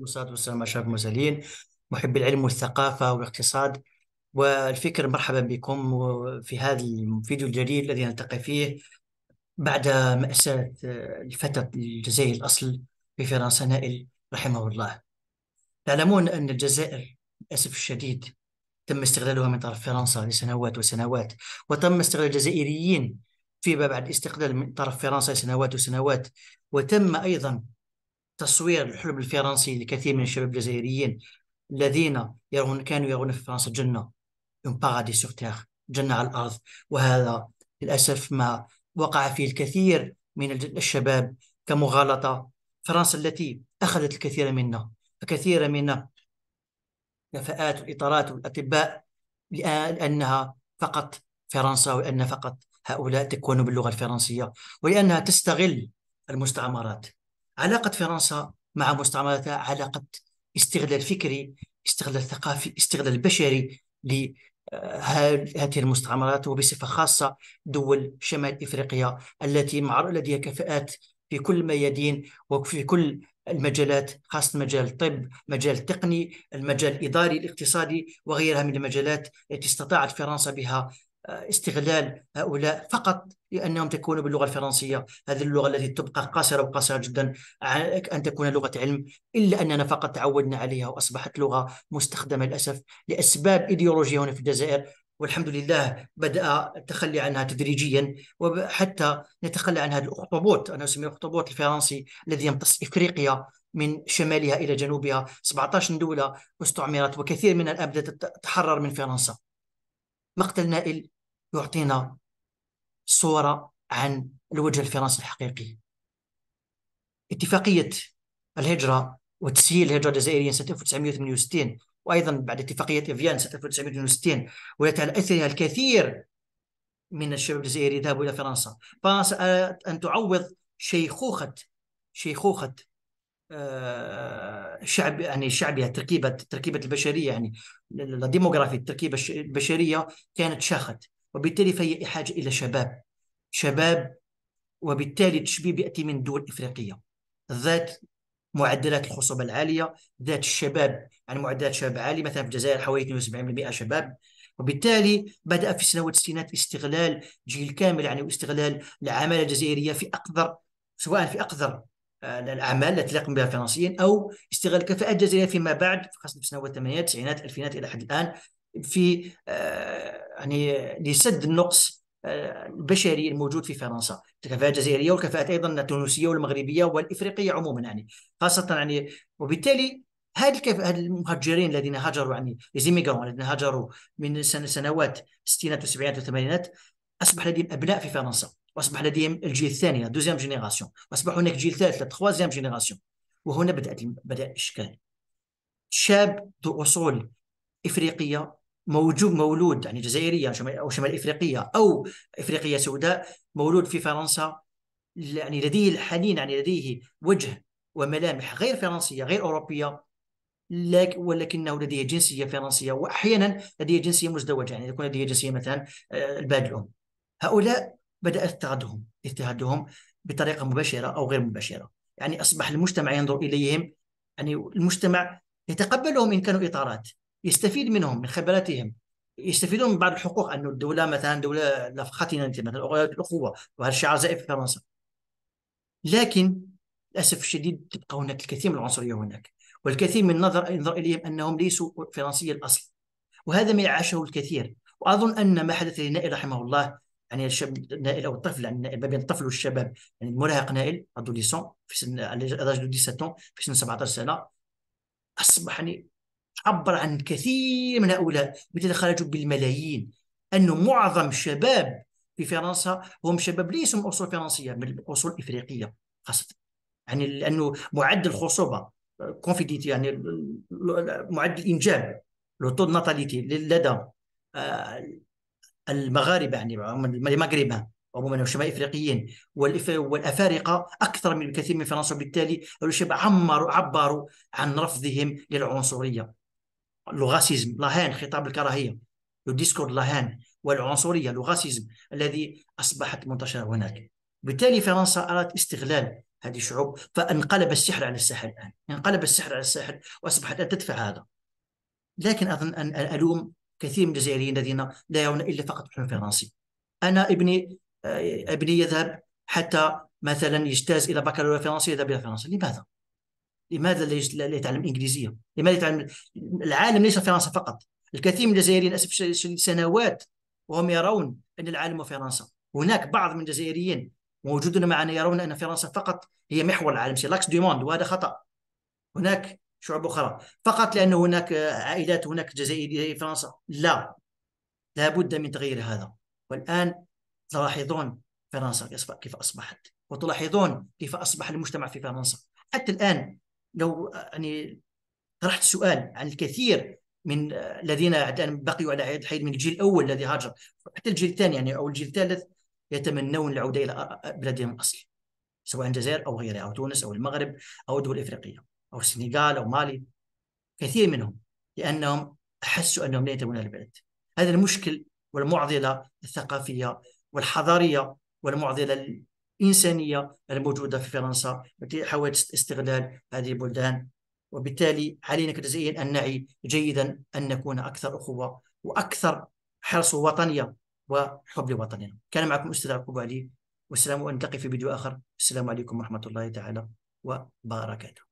والصلاة والسلام على أشرف المرسلين محب العلم والثقافة والاقتصاد والفكر مرحبا بكم في هذا الفيديو الجديد الذي نلتقي فيه بعد مأساة الفتى الجزائري الأصل بفرنسا نائل رحمه الله تعلمون أن الجزائر للأسف الشديد تم استغلالها من طرف فرنسا لسنوات وسنوات وتم استغلال الجزائريين فيما بعد استقلال من طرف فرنسا لسنوات وسنوات وتم أيضا تصوير الحلم الفرنسي لكثير من الشباب الجزائريين الذين يرون كانوا يرون في فرنسا جنة اون باغادي سور تيغ جنة على الأرض وهذا للأسف ما وقع فيه الكثير من الشباب كمغالطة فرنسا التي أخذت الكثير منا الكثير من كفاءات الإطارات والأطباء لأنها فقط فرنسا وأن فقط هؤلاء تكون باللغة الفرنسية ولأنها تستغل المستعمرات علاقة فرنسا مع مستعمراتها علاقة استغلال فكري استغلال ثقافي استغلال بشري لهذه آه، المستعمرات وبصفه خاصه دول شمال افريقيا التي لديها كفاءات في كل الميادين وفي كل المجالات خاصه مجال الطب، مجال التقني، المجال الاداري الاقتصادي وغيرها من المجالات التي استطاعت فرنسا بها استغلال هؤلاء فقط لانهم تكونوا باللغه الفرنسيه، هذه اللغه التي تبقى قاصره وقاصره جدا ان تكون لغه علم الا اننا فقط تعودنا عليها واصبحت لغه مستخدمه للاسف لاسباب ايديولوجيه هنا في الجزائر والحمد لله بدأ التخلي عنها تدريجيا وحتى نتخلى عن هذا الأخطبوط أنا أسميه الأخطبوط الفرنسي الذي يمتص إفريقيا من شمالها إلى جنوبها 17 دولة استعمرت وكثير من الآن بدأت تتحرر من فرنسا مقتل نائل يعطينا صورة عن الوجه الفرنسي الحقيقي اتفاقية الهجرة وتسهيل الهجرة الجزائرية سنة 1968 وأيضا بعد اتفاقية إفيان سنة 1962 والتي على أثرها الكثير من الشباب الجزائري ذهبوا إلى فرنسا فرنسا أن تعوض شيخوخة شيخوخة آه، شعب يعني شعبها تركيبه تركيبه البشريه يعني الديموغرافي التركيبه البشريه كانت شاخت وبالتالي فهي حاجة إلى شباب شباب وبالتالي التشبيب يأتي من دول إفريقية ذات معدلات الخصوبة العالية ذات الشباب يعني معدلات شباب عالية مثلا في الجزائر حوالي 72% شباب وبالتالي بدأ في سنوات الستينات استغلال جيل كامل يعني واستغلال العمالة الجزائرية في أقدر سواء في أقدر آه، الاعمال التي يقوم بها الفرنسيين او استغلال الكفاءات الجزائريه فيما بعد خاصه في سنوات الثمانينات التسعينات الالفينات الى حد الان في آه، يعني لسد النقص آه، البشري الموجود في فرنسا الكفاءه الجزائريه والكفاءات ايضا التونسيه والمغربيه والافريقيه عموما يعني خاصه يعني وبالتالي هاد الكف... هاد المهجرين الذين هاجروا يعني ليزيميغون الذين هاجروا من سن... سنوات الستينات والسبعينات والثمانينات اصبح لديهم ابناء في فرنسا واصبح لديهم الجيل الثاني دوزيام جينيراسيون واصبح هناك جيل ثالث تخوازيام جينيراسيون وهنا بدات بدا الاشكال شاب ذو اصول افريقيه موجود مولود يعني جزائريه او شمال افريقيه او افريقيه سوداء مولود في فرنسا يعني لديه الحنين يعني لديه وجه وملامح غير فرنسيه غير اوروبيه لك ولكنه لديه جنسيه فرنسيه واحيانا لديه جنسيه مزدوجه يعني يكون لديه جنسيه مثلا آه، الباد الام هؤلاء بدا اضطهادهم اضطهادهم بطريقه مباشره او غير مباشره يعني اصبح المجتمع ينظر اليهم يعني المجتمع يتقبلهم ان كانوا اطارات يستفيد منهم من خبراتهم يستفيدون من بعض الحقوق انه الدوله مثلا دوله لفقتنا انت مثلا الاخوه وهذا الشعار زائف في فرنسا لكن للاسف الشديد تبقى هناك الكثير من العنصريه هناك والكثير من النظر ينظر اليهم انهم ليسوا فرنسي الاصل وهذا ما يعاشه الكثير واظن ان ما حدث لنائل رحمه الله يعني الشاب نائل او الطفل يعني ما بين الطفل والشباب يعني المراهق نائل ادوليسون في سن 17 سنه اصبح يعني تعبر عن كثير من هؤلاء الذين خرجوا بالملايين أن معظم الشباب في فرنسا هم شباب ليسوا من أصول فرنسية من أصول إفريقية خاصة يعني لأنه معدل الخصوبة كونفيديتي يعني معدل الإنجاب لو تو ناتاليتي لدى المغاربة يعني المغرب عموما الشمال الافريقيين والافارقه اكثر من الكثير من فرنسا وبالتالي الشباب عمروا عبروا عن رفضهم للعنصريه لو غاسيزم لا هان خطاب الكراهيه لو ديسكور لا هان والعنصريه لو غاسيزم الذي اصبحت منتشره هناك بالتالي فرنسا ارادت استغلال هذه الشعوب فانقلب السحر على الساحل الان انقلب السحر على الساحل واصبحت تدفع هذا لكن اظن ان الوم كثير من الجزائريين الذين لا يرون الا فقط الحلم الفرنسي انا ابني آه، ابني يذهب حتى مثلا يجتاز الى بكالوريا فرنسي يذهب الى فرنسا لماذا؟ لماذا لا يتعلم الانجليزيه؟ لماذا يتعلم العالم ليس فرنسا فقط الكثير من الجزائريين اسف الشديد سنوات وهم يرون ان العالم فرنسا هناك بعض من الجزائريين موجودون معنا يرون ان فرنسا فقط هي محور العالم سي لاكس ديموند وهذا خطا هناك شعوب اخرى فقط لان هناك عائلات هناك جزائريه في فرنسا لا لابد من تغيير هذا والان تلاحظون فرنسا كيف اصبحت وتلاحظون كيف اصبح المجتمع في فرنسا حتى الان لو يعني طرحت سؤال عن الكثير من آه، الذين بقيوا على عيد الحيد من الجيل الاول الذي هاجر حتى الجيل الثاني يعني او الجيل الثالث يتمنون العوده الى آه، آه، بلادهم الاصلي سواء الجزائر او غيرها او تونس او المغرب او الدول الافريقيه او السنغال او مالي كثير منهم لانهم احسوا انهم لا ينتمون البلد هذا المشكل والمعضله الثقافيه والحضاريه والمعضله الانسانيه الموجوده في فرنسا التي حوادث استغلال هذه البلدان وبالتالي علينا كجزائريين ان نعي جيدا ان نكون اكثر اخوه واكثر حرص وطنيه وحب لوطننا كان معكم استاذ عقوب علي والسلام ونلتقي في فيديو اخر السلام عليكم ورحمه الله تعالى وبركاته